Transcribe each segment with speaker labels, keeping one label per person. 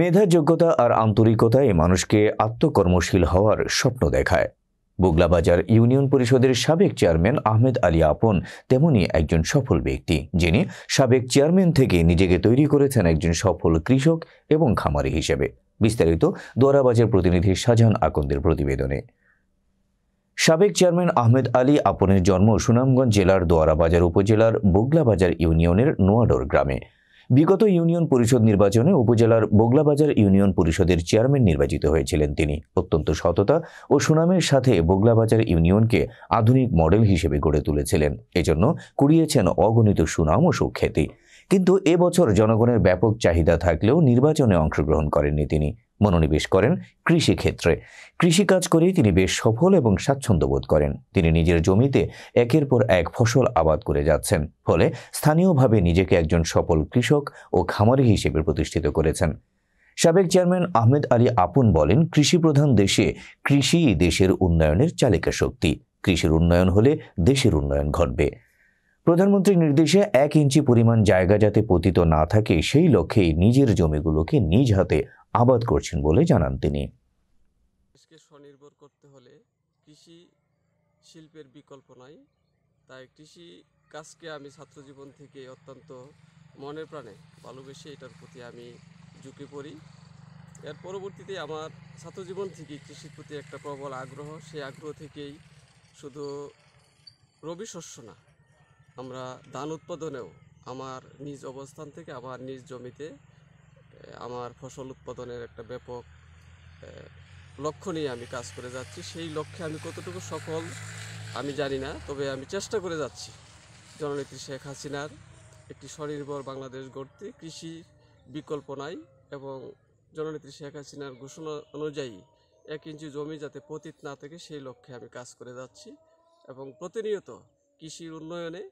Speaker 1: মেধা যোগ্যতা আর আন্তরিকতা এই মানুষকে আত্মকর্মশীল হওয়ার স্বপ্ন দেখায় বুগলাবাজার ইউনিয়ন পরিষদের সাবেক চেয়ারম্যান আহমেদ আলী আপন তেমনই একজন সফল ব্যক্তি যিনি সাবেক চেয়ারম্যান থেকে নিজেকে তৈরি করেছেন একজন সফল কৃষক এবং খামারি হিসেবে বিস্তারিত দোয়ারাবাজার প্রতিনিধি শাহজাহান আকন্দের প্রতিবেদনে সাবেক চেয়ারম্যান আহমেদ আলী আপনের জন্ম সুনামগঞ্জ জেলার দোয়ারাবাজার উপজেলার বুগলাবাজার ইউনিয়নের নোয়াডোর গ্রামে বিগত ইউনিয়ন পরিষদ নির্বাচনে উপজেলার বোগলাবাজার ইউনিয়ন পরিষদের চেয়ারম্যান নির্বাচিত হয়েছিলেন তিনি অত্যন্ত সততা ও সুনামের সাথে বোগলাবাজার ইউনিয়নকে আধুনিক মডেল হিসেবে গড়ে তুলেছিলেন এজন্য কুড়িয়েছেন অগণিত সুনাম ও সুখ্যাতি কিন্তু এবছর জনগণের ব্যাপক চাহিদা থাকলেও নির্বাচনে অংশগ্রহণ করেননি তিনি মনোনিবেশ করেন কৃষিক্ষেত্রে কৃষিকাজ করে তিনি বেশ সফল এবং স্বাচ্ছন্দ্য বোধ করেন তিনি নিজের জমিতে একের পর এক ফসল আবাদ করে যাচ্ছেন ফলে স্থানীয়ভাবে নিজেকে একজন সফল কৃষক ও খামারি হিসেবে প্রতিষ্ঠিত করেছেন সাবেক চেয়ারম্যান আহমেদ আলী আপন বলেন কৃষিপ্রধান দেশে কৃষি দেশের উন্নয়নের চালিকা শক্তি কৃষির উন্নয়ন হলে দেশের উন্নয়ন ঘটবে প্রধানমন্ত্রীর নির্দেশে এক ইঞ্চি পরিমাণ জায়গা যাতে পতিত না থাকে সেই লক্ষ্যেই নিজের জমিগুলোকে নিজ হাতে আবাদ করছেন বলে জানান তিনি
Speaker 2: স্বনির্ভর করতে হলে কৃষি শিল্পের বিকল্প নাই তাই কৃষি কাজকে আমি ছাত্রজীবন থেকে অত্যন্ত মনের প্রাণে ভালোবেসে এটার প্রতি আমি ঝুঁকে পড়ি এর পরবর্তীতে আমার ছাত্রজীবন থেকে কৃষির প্রতি একটা প্রবল আগ্রহ সেই আগ্রহ থেকেই শুধু রবি শস্য না আমরা ধান উৎপাদনেও আমার নিজ অবস্থান থেকে আমার নিজ জমিতে আমার ফসল উৎপাদনের একটা ব্যাপক লক্ষ্য নিয়ে আমি কাজ করে যাচ্ছি সেই লক্ষ্যে আমি কতটুকু সফল আমি জানি না তবে আমি চেষ্টা করে যাচ্ছি জননেত্রী শেখ হাসিনার একটি স্বনির্ভর বাংলাদেশ গড়তে কৃষি বিকল্পনায় এবং জননেত্রী শেখ হাসিনার ঘোষণা অনুযায়ী এক ইঞ্চি জমি যাতে পতিত না থাকে সেই লক্ষ্যে আমি কাজ করে যাচ্ছি এবং প্রতিনিয়ত কৃষির উন্নয়নে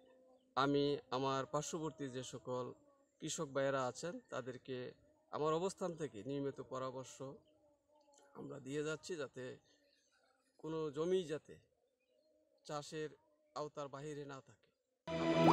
Speaker 2: আমি আমার পার্শ্ববর্তী যে সকল কৃষক ভাইয়েরা আছেন তাদেরকে আমার অবস্থান থেকে নিয়মিত পরামর্শ আমরা দিয়ে যাচ্ছি যাতে কোনো জমি যাতে চাষের আওতার বাহিরে না থাকে